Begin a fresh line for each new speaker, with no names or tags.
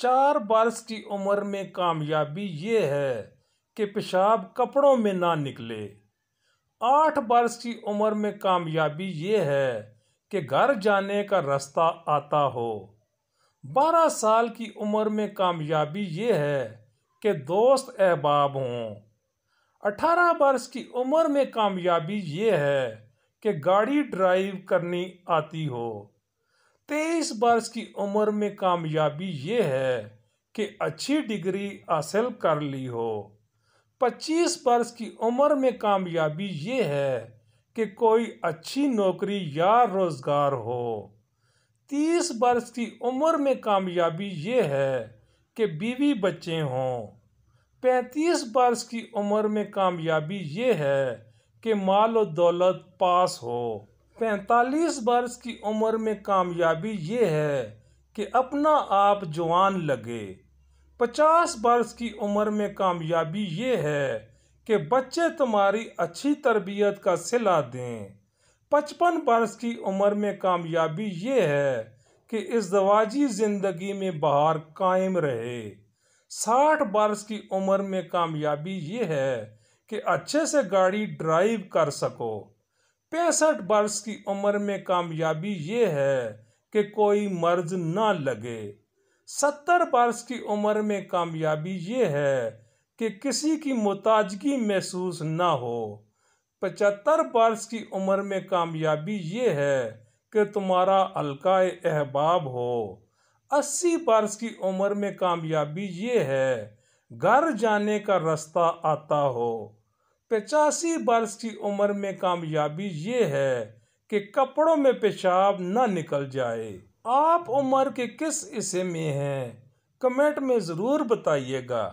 चार वर्ष की उम्र में कामयाबी ये है कि पेशाब कपड़ों में ना निकले आठ वर्ष की उम्र में कामयाबी ये है कि घर जाने का रास्ता आता हो बारह साल की उम्र में कामयाबी ये है कि दोस्त अहबाब हों अठारह वर्ष की उम्र में कामयाबी ये है कि गाड़ी ड्राइव करनी आती हो तेईस वर्ष की उम्र में कामयाबी ये है कि अच्छी डिग्री हासिल कर ली हो पच्चीस वर्ष की उम्र में कामयाबी ये है कि कोई अच्छी नौकरी या रोज़गार हो तीस वर्ष की उम्र में कामयाबी ये है कि बीवी बच्चे हों पैंतीस वर्ष की उम्र में कामयाबी ये है कि माल और दौलत पास हो पैंतालीस वर्ष की उम्र में कामयाबी ये है कि अपना आप जवान लगे पचास वर्ष की उम्र में कामयाबी ये है कि बच्चे तुम्हारी अच्छी तरबियत का सिला दें पचपन वर्ष की उम्र में कामयाबी ये है कि इस दवाजी ज़िंदगी में बाहर कायम रहे साठ वर्ष की उम्र में कामयाबी ये है कि अच्छे से गाड़ी ड्राइव कर सको पैंसठ वर्ष की उम्र में कामयाबी ये है कि कोई मर्ज ना लगे सत्तर वर्ष की उम्र में कामयाबी ये है कि किसी की मोताजगी महसूस ना हो पचहत्तर वर्ष की उम्र में कामयाबी ये है कि तुम्हारा अलका अहबाब हो अस्सी वर्ष की उम्र में कामयाबी ये है घर जाने का रास्ता आता हो पचासी वर्ष की उम्र में कामयाबी ये है कि कपड़ों में पेशाब न निकल जाए आप उम्र के किस हिस्से में हैं कमेंट में ज़रूर बताइएगा